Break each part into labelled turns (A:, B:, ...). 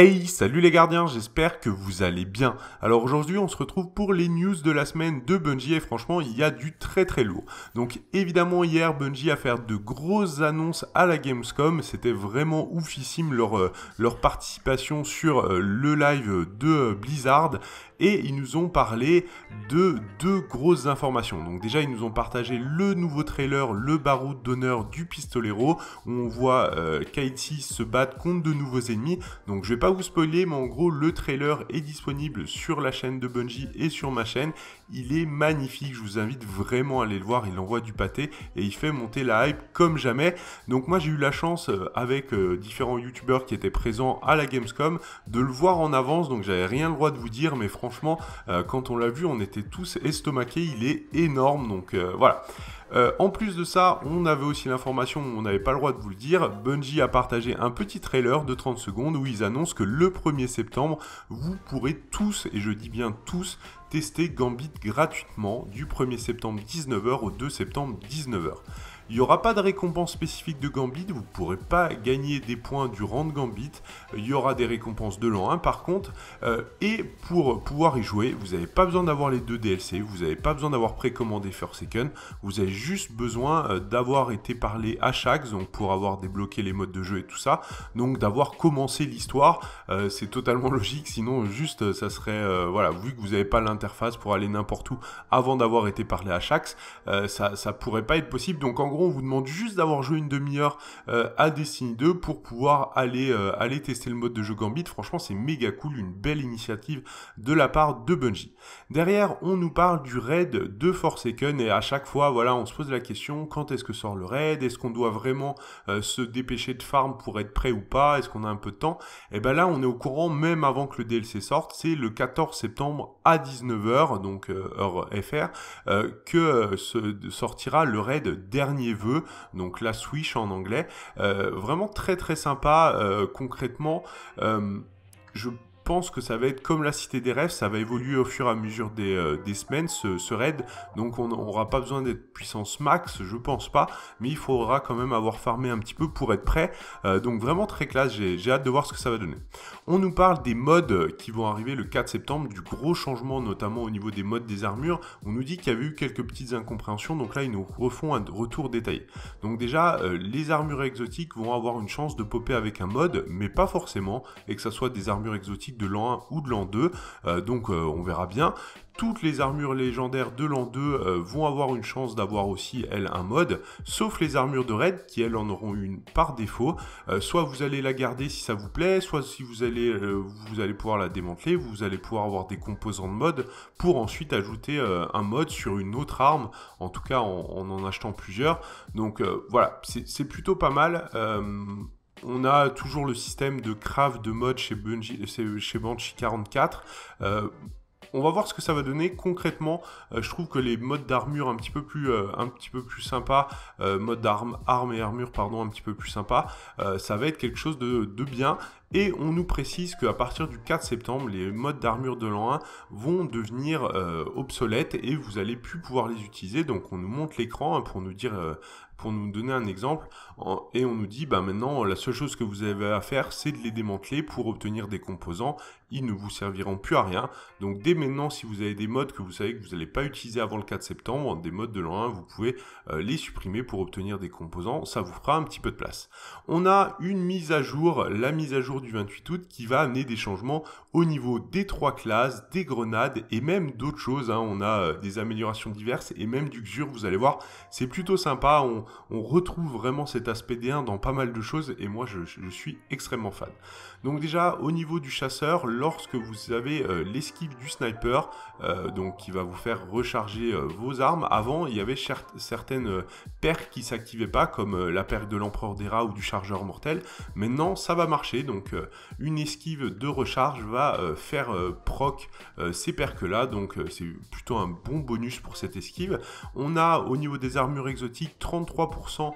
A: Hey, salut les gardiens, j'espère que vous allez bien. Alors aujourd'hui, on se retrouve pour les news de la semaine de Bungie et franchement, il y a du très très lourd. Donc évidemment, hier, Bungie a fait de grosses annonces à la Gamescom, c'était vraiment oufissime leur, euh, leur participation sur euh, le live de euh, Blizzard et ils nous ont parlé de deux grosses informations. Donc déjà, ils nous ont partagé le nouveau trailer, le baroud d'honneur du Pistolero, où on voit euh, se battre contre de nouveaux ennemis. Donc je vais pas vous spoiler, mais en gros, le trailer est disponible sur la chaîne de Bungie et sur ma chaîne. Il est magnifique, je vous invite vraiment à aller le voir, il envoie du pâté et il fait monter la hype comme jamais. Donc moi j'ai eu la chance euh, avec euh, différents youtubeurs qui étaient présents à la Gamescom de le voir en avance, donc j'avais rien le droit de vous dire, mais franchement euh, quand on l'a vu on était tous estomaqués, il est énorme, donc voilà. Euh, en plus de ça, on avait aussi l'information, on n'avait pas le droit de vous le dire, Bungie a partagé un petit trailer de 30 secondes où ils annoncent que le 1er septembre, vous pourrez tous, et je dis bien tous, tester Gambit gratuitement du 1er septembre 19h au 2 septembre 19h. Il n'y aura pas de récompense spécifique de Gambit, vous ne pourrez pas gagner des points durant de Gambit, il y aura des récompenses de l'an 1 par contre, euh, et pour pouvoir y jouer, vous n'avez pas besoin d'avoir les deux DLC, vous n'avez pas besoin d'avoir précommandé Forsaken, vous avez juste besoin euh, d'avoir été parlé à chaque, donc pour avoir débloqué les modes de jeu et tout ça, donc d'avoir commencé l'histoire, euh, c'est totalement logique, sinon juste ça serait, voilà, vu que vous n'avez pas l'interface pour aller n'importe où avant d'avoir été parlé à Shax, ça, ça pourrait pas être possible, donc en gros on vous demande juste d'avoir joué une demi-heure euh, à Destiny 2 pour pouvoir aller, euh, aller tester le mode de jeu Gambit. Franchement, c'est méga cool, une belle initiative de la part de Bungie. Derrière, on nous parle du raid de Forsaken et à chaque fois, voilà, on se pose la question quand est-ce que sort le raid Est-ce qu'on doit vraiment euh, se dépêcher de farm pour être prêt ou pas Est-ce qu'on a un peu de temps Et eh ben là, on est au courant même avant que le DLC sorte. C'est le 14 septembre à 19h, donc heure FR, que se sortira le raid dernier vœux donc la switch en anglais. Euh, vraiment très très sympa euh, concrètement. Euh, je que ça va être comme la Cité des Rêves, ça va évoluer au fur et à mesure des, euh, semaines, ce, raid. Donc on n'aura pas besoin d'être puissance max, je pense pas, mais il faudra quand même avoir farmé un petit peu pour être prêt. Euh, donc vraiment très classe, j'ai hâte de voir ce que ça va donner. On nous parle des modes qui vont arriver le 4 septembre, du gros changement notamment au niveau des modes des armures. On nous dit qu'il y avait eu quelques petites incompréhensions, donc là ils nous refont un retour détaillé. Donc déjà, euh, les armures exotiques vont avoir une chance de popper avec un mode, mais pas forcément, et que ça soit des armures exotiques de l'an 1 ou de l'an 2. Euh, donc euh, on verra bien. Toutes les armures légendaires de l'an 2 euh, vont avoir une chance d'avoir aussi, elles, un mode, sauf les armures de raid qui, elles, en auront une par défaut. soit vous allez la garder si ça vous plaît, soit si vous allez, vous allez pouvoir la démanteler, vous allez pouvoir avoir des composants de mode pour ensuite ajouter un mode sur une autre arme, en tout cas en, en, achetant plusieurs. Donc voilà, c'est plutôt pas mal on a toujours le système de craft de mode chez, Bungie, chez Banshee 44. Euh, on va voir ce que ça va donner concrètement. Euh, je trouve que les modes d'armure un petit peu plus, euh, un petit peu plus sympa, mode d'armes, armes et armure pardon, un petit peu plus sympa, ça va être quelque chose de bien. Et on nous précise qu'à partir du 4 septembre, les modes d'armure de l'an 1 vont devenir euh, obsolètes et vous allez plus pouvoir les utiliser. Donc on nous montre l'écran hein, pour nous dire, euh, pour nous donner un exemple, et on nous dit bah maintenant la seule chose que vous avez à faire, c'est de les démanteler pour obtenir des composants. Ils ne vous serviront plus à rien. Donc dès maintenant, si vous avez des modes que vous savez que vous n'allez pas utiliser avant le 4 septembre, des modes de l'an 1, vous pouvez euh, les supprimer pour obtenir des composants. Ça vous fera un petit peu de place. On a une mise à jour, la mise à jour du 28 août qui va amener des changements au niveau des trois classes, des grenades et même d'autres choses. Hein. On a euh, des améliorations diverses et même du XUR, vous allez voir, c'est plutôt sympa. On, retrouve vraiment cet aspect D1 dans pas mal de choses et moi je, suis extrêmement fan. Donc déjà au niveau du chasseur, lorsque vous avez euh, l'esquive du sniper, euh, donc qui va vous faire recharger vos armes, avant il y avait certaines perques qui s'activaient pas comme la perque de l'empereur des rats ou du chargeur mortel. Maintenant ça va marcher donc donc euh, une esquive de recharge va euh, faire euh, proc ces percs là donc c'est plutôt un bon bonus pour cette esquive. On a au niveau des armures exotiques 33%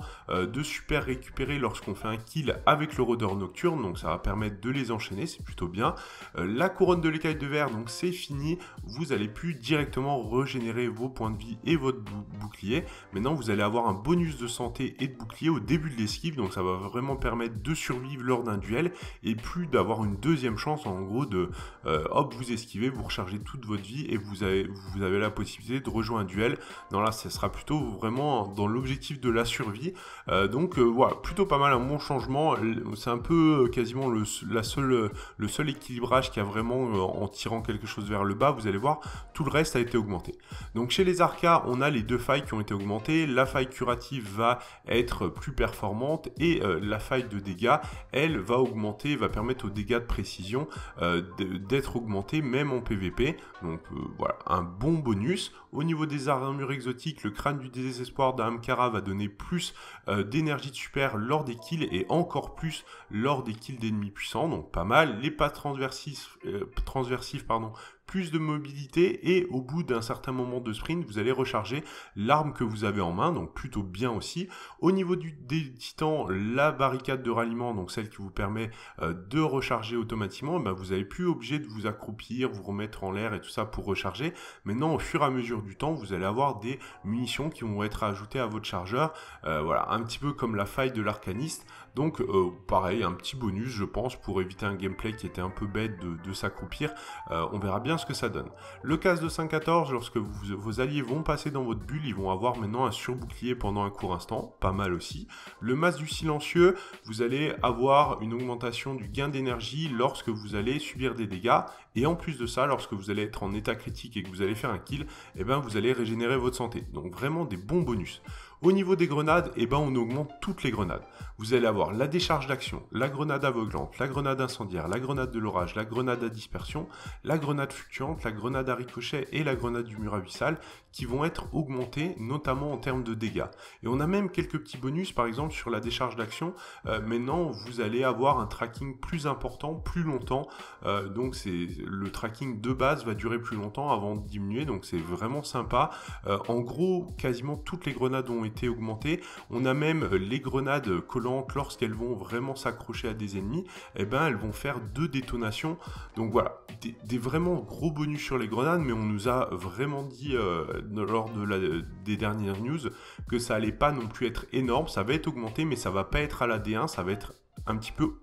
A: de super récupérés lorsqu'on fait un kill avec le rôdeur nocturne, donc ça va permettre de les enchaîner, c'est plutôt bien. La couronne de l'écaille de verre, donc c'est fini, vous allez plus directement régénérer vos points de vie et votre bouclier. Maintenant, vous allez avoir un bonus de santé et de bouclier au début de l'esquive, donc ça va vraiment permettre de survivre lors d'un duel et plus d'avoir une deuxième chance en gros de euh, hop vous esquivez, vous rechargez toute votre vie et vous avez, vous avez la possibilité de rejoindre un duel. Non là ce sera plutôt vraiment dans l'objectif de la survie. Euh, donc euh, voilà, plutôt pas mal un bon changement. C'est un peu quasiment la seule, le seul équilibrage qu'il y a vraiment en tirant quelque chose vers le bas. Vous allez voir, tout le reste a été augmenté. Donc chez les arcas, on a les deux failles qui ont été augmentées. La faille curative va être plus performante et la faille de dégâts, elle va augmenter va permettre aux dégâts de précision euh, d'être augmentés même en PVP. Donc euh, voilà, un bon bonus. Au niveau des armures exotiques, le crâne du désespoir d'Amkara va donner plus euh, d'énergie de super lors des kills et encore plus lors des kills d'ennemis puissants. Donc pas mal. Les pas transversifs, transversifs pardon, plus de mobilité et au bout d'un certain moment de sprint, vous allez recharger l'arme que vous avez en main, donc plutôt bien aussi. Au niveau du, des titans, la barricade de ralliement, donc celle qui vous permet euh, de recharger automatiquement, eh ben, vous n'avez plus obligé de vous accroupir, vous remettre en l'air et tout ça pour recharger. Maintenant, au fur et à mesure du temps, vous allez avoir des munitions qui vont être ajoutées à votre chargeur. Euh, voilà, un petit peu comme la faille de l'arcaniste. Donc euh, pareil, un petit bonus je pense pour éviter un gameplay qui était un peu bête de, de s'accroupir. on verra bien que ça donne. Le casse de 514. lorsque vos alliés vont passer dans votre bulle, ils vont avoir maintenant un surbouclier pendant un court instant, pas mal aussi. Le masque du silencieux, vous allez avoir une augmentation du gain d'énergie lorsque vous allez subir des dégâts et en plus de ça, lorsque vous allez être en état critique et que vous allez faire un kill, eh ben vous allez régénérer votre santé. Donc vraiment des bons bonus. Au niveau des grenades, eh ben on augmente toutes les grenades. Vous allez avoir la décharge d'action, la grenade aveuglante, la grenade incendiaire, la grenade de l'orage, la grenade à dispersion, la grenade fluctuante, la grenade à ricochet et la grenade du mur abyssal qui vont être augmentées, notamment en termes de dégâts. Et on a même quelques petits bonus, par exemple sur la décharge d'action. Euh, maintenant, vous allez avoir un tracking plus important, plus longtemps. Euh, donc c'est le tracking de base va durer plus longtemps avant de diminuer, donc c'est vraiment sympa. Euh, en gros, quasiment toutes les grenades ont été augmentées. On a même euh, les grenades collantes, lorsqu'elles vont vraiment s'accrocher à des ennemis, et eh ben, elles vont faire deux détonations. Donc voilà, des, vraiment gros bonus sur les grenades, mais on nous a vraiment dit euh, lors de la, des dernières news que ça allait pas non plus être énorme, ça va être augmenté, mais ça va pas être à la D1, ça va être un petit peu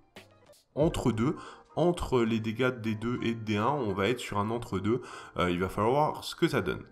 A: entre deux entre les dégâts de D2 et de D1, on va être sur un entre-deux, euh, il va falloir voir ce que ça donne.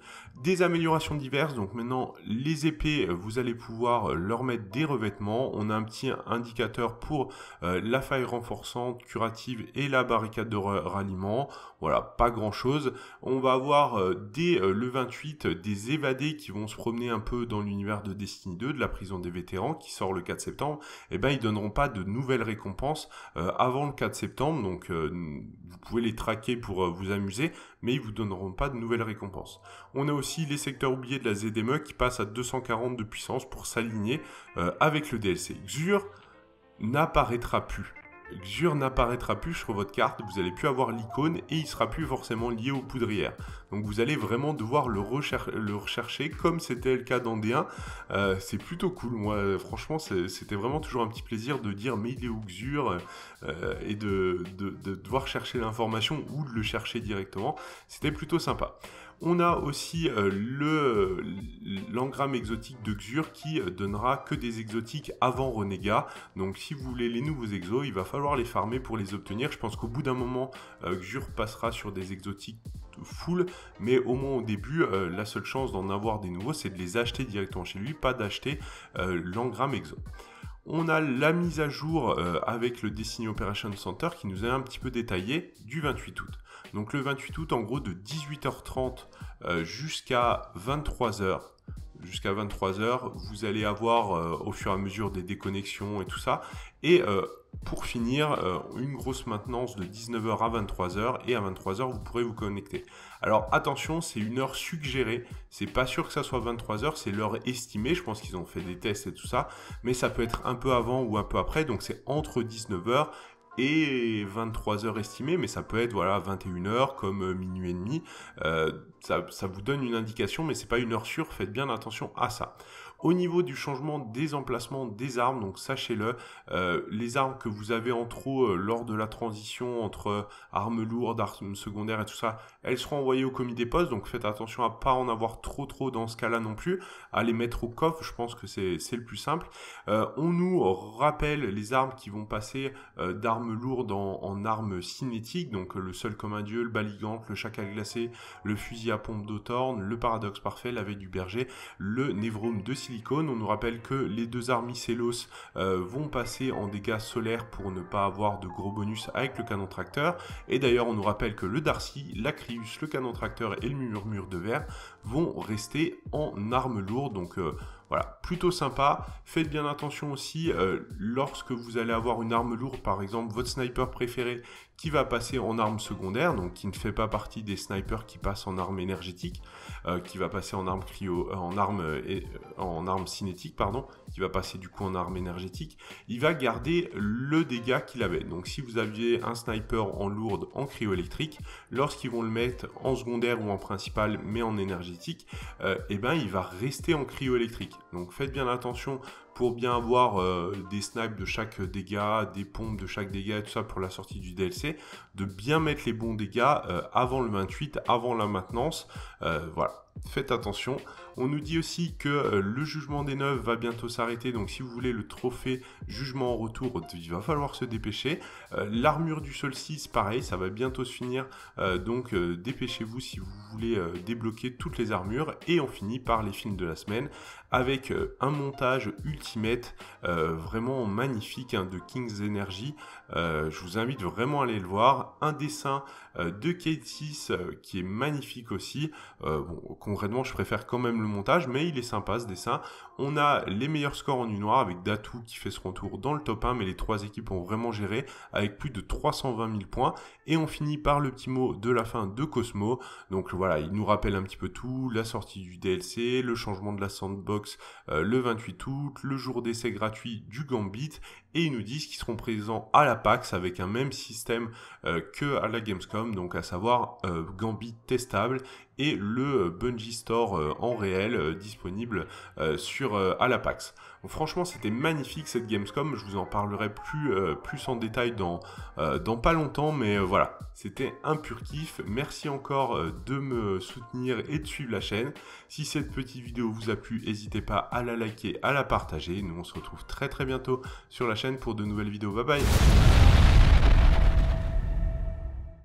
A: Des améliorations diverses, donc maintenant les épées, vous allez pouvoir euh, leur mettre des revêtements. On a un petit indicateur pour euh, la faille renforçante, curative et la barricade de ralliement. Voilà, pas grand chose. On va avoir euh, dès le 28 des évadés qui vont se promener un peu dans l'univers de Destiny 2, de la prison des vétérans qui sort le 4 septembre. Et eh ben ils donneront pas de nouvelles récompenses avant le 4 septembre, donc vous pouvez les traquer pour vous amuser, mais ils vous donneront pas de nouvelles récompenses. On a aussi les secteurs oubliés de la ZDME qui passent à 240 de puissance pour s'aligner euh, avec le DLC. Xur n'apparaîtra plus. Xur n'apparaîtra plus sur votre carte, vous allez plus avoir l'icône et il sera plus forcément lié aux poudrières. Donc vous allez vraiment devoir le, rechercher comme c'était le cas dans D1. Euh, c'est plutôt cool, moi franchement c'était vraiment toujours un petit plaisir de dire mais il est où Xur euh, et de devoir chercher l'information ou de le chercher directement. C'était plutôt sympa. On a aussi euh, le l'engramme exotique de Xur qui euh, donnera que des exotiques avant Renégat. Donc si vous voulez les nouveaux exos, il va falloir les farmer pour les obtenir. Je pense qu'au bout d'un moment, euh, Xur passera sur des exotiques full, mais au moins au début, la seule chance d'en avoir des nouveaux, c'est de les acheter directement chez lui, pas d'acheter l'engramme exo. On a la mise à jour euh, avec le Destiny Operation Center qui nous a un petit peu détaillé du 28 août. Donc le 28 août, en gros, de 18h30 euh, jusqu'à 23h jusqu'à 23h, vous allez avoir euh, au fur et à mesure des déconnexions et tout ça. Et euh, pour finir, euh, une grosse maintenance de 19h à 23h et à 23h, vous pourrez vous connecter. Alors attention, c'est une heure suggérée. C'est pas sûr que ça soit 23h, c'est l'heure estimée. Je pense qu'ils ont fait des tests et tout ça, mais ça peut être un peu avant ou un peu après. Donc c'est entre 19h et 23 heures estimées, mais ça peut être voilà 21 heures comme euh, minuit et demi. Euh, ça, ça, vous donne une indication, mais c'est pas une heure sûre. Faites bien attention à ça. Au niveau du changement des emplacements des armes, donc sachez-le, euh, les armes que vous avez en trop euh, lors de la transition entre euh, armes lourdes, armes secondaires et tout ça, elles seront envoyées au commis des postes, donc faites attention à pas en avoir trop trop dans ce cas-là non plus, à les mettre au coffre, je pense que c'est le plus simple. on nous rappelle les armes qui vont passer d'armes lourdes en, armes cinétiques, donc le seul comme un dieu, le baligante, le chacal glacé, le fusil à pompe d'autorne, le paradoxe parfait, la veille du berger, le névrome de on nous rappelle que les deux armicellos euh, vont passer en dégâts solaires pour ne pas avoir de gros bonus avec le canon tracteur. Et d'ailleurs, on nous rappelle que le Darcy, l'Acrius, le canon tracteur et le murmure de verre vont rester en armes lourdes. Donc euh, voilà, plutôt sympa. Faites bien attention aussi euh, lorsque vous allez avoir une arme lourde, par exemple votre sniper préféré qui va passer en arme secondaire, donc qui ne fait pas partie des snipers qui passent en arme énergétique, euh, qui va passer en arme cryo, euh, en arme euh, en arme cinétique, pardon, qui va passer du coup en arme énergétique. Il va garder le dégât qu'il avait. Donc si vous aviez un sniper en lourde en cryo-électrique, lorsqu'ils vont le mettre en secondaire ou en principal, mais en énergétique, et eh ben il va rester en cryo-électrique. Donc faites bien attention pour bien avoir euh, des snipes de chaque dégât, des pompes de chaque dégât et tout ça pour la sortie du DLC, de bien mettre les bons dégâts euh, avant le 28, avant la maintenance. Euh, voilà, faites attention. On nous dit aussi que euh, le jugement des neufs va bientôt s'arrêter, donc si vous voulez le trophée jugement en retour, il va falloir se dépêcher. Euh, l'armure du sol 6, pareil, ça va bientôt se finir, euh, donc dépêchez-vous si vous voulez débloquer toutes les armures. Et on finit par les films de la semaine avec un montage ultimate vraiment magnifique hein, de King's Energy. je vous invite vraiment à aller le voir. Un dessin de Kate 6 qui est magnifique aussi. bon, concrètement, je préfère quand même le montage, mais il est sympa ce dessin. On a les meilleurs scores en nu noir avec Datou qui fait son retour dans le top 1, mais les trois équipes ont vraiment géré avec plus de 320 000 points. Et on finit par le petit mot de la fin de Cosmo. Donc voilà, il nous rappelle un petit peu tout, la sortie du DLC, le changement de la sandbox euh, le 28 août, le jour d'essai gratuit du Gambit et ils nous disent qu'ils seront présents à la PAX avec un même système euh, que à la Gamescom, donc à savoir euh, Gambit testable et le euh, Bungie Store en réel disponible sur à la PAX. franchement, c'était magnifique cette Gamescom. Je vous en parlerai plus, plus en détail dans, dans pas longtemps, mais voilà, c'était un pur kiff. Merci encore de me soutenir et de suivre la chaîne. Si cette petite vidéo vous a plu, n'hésitez pas à la liker, à la partager. Nous, on se retrouve très très bientôt sur la chaîne pour de nouvelles vidéos. Bye bye